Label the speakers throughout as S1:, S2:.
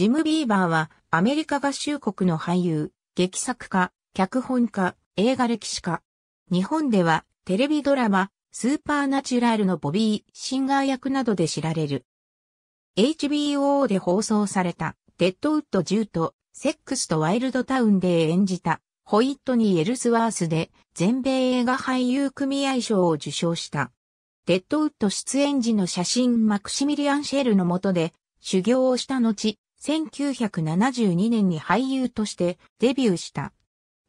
S1: ジム・ビーバーはアメリカ合衆国の俳優、劇作家、脚本家、映画歴史家。日本ではテレビドラマ、スーパーナチュラルのボビー・シンガー役などで知られる。HBO で放送されたデッドウッド10とセックスとワイルドタウンで演じたホイットニー・エルスワースで全米映画俳優組合賞を受賞した。デッドウッド出演時の写真マクシミリアン・シェルの下で修行をした後、1972年に俳優としてデビューした。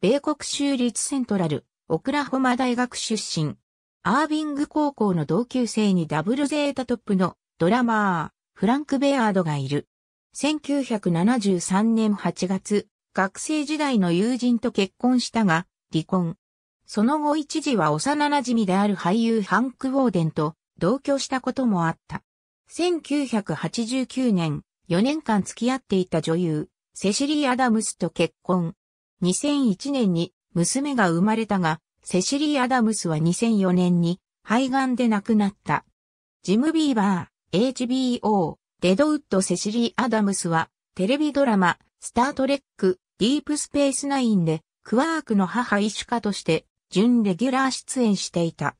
S1: 米国州立セントラル、オクラホマ大学出身。アービング高校の同級生にダブルゼータトップのドラマー、フランク・ベアードがいる。1973年8月、学生時代の友人と結婚したが、離婚。その後一時は幼馴染である俳優ハンク・ウォーデンと同居したこともあった。1989年、4年間付き合っていた女優、セシリー・アダムスと結婚。2001年に娘が生まれたが、セシリー・アダムスは2004年に肺がんで亡くなった。ジム・ビーバー、HBO、デドウッド・セシリー・アダムスは、テレビドラマ、スタートレック、ディープスペースナインで、クワークの母医師家として、準レギュラー出演していた。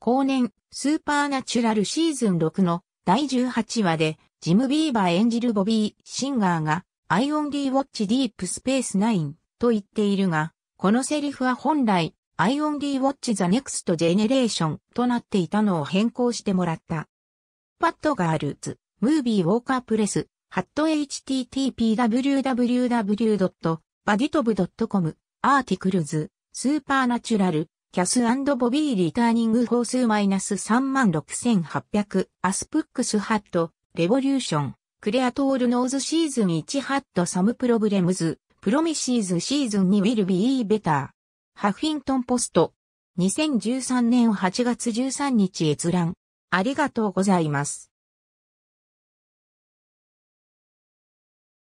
S1: 後年、スーパーナチュラルシーズン6の第18話で、ジム・ビーバー演じるボビー・シンガーが、アイオンディウォッチ・ディープ・スペース・ナインと言っているが、このセリフは本来、アイオンディウォッチ・ザ・ネクスト・ジェネレーションとなっていたのを変更してもらった。パッドガールズ、ムービーウォーカープレス、ハット http://www.baditov.com、アーティクルズ、スーパーナチュラル、キャスボビーリターニング法数マイナス36800、アスプックスハット、レボリューション、クレアトールノーズシーズン1ハットサムプロブレムズ、プロミシーズシーズン2ウィルビーベター。ハフィントンポスト。2013年8月13日閲覧。ありがとうございます。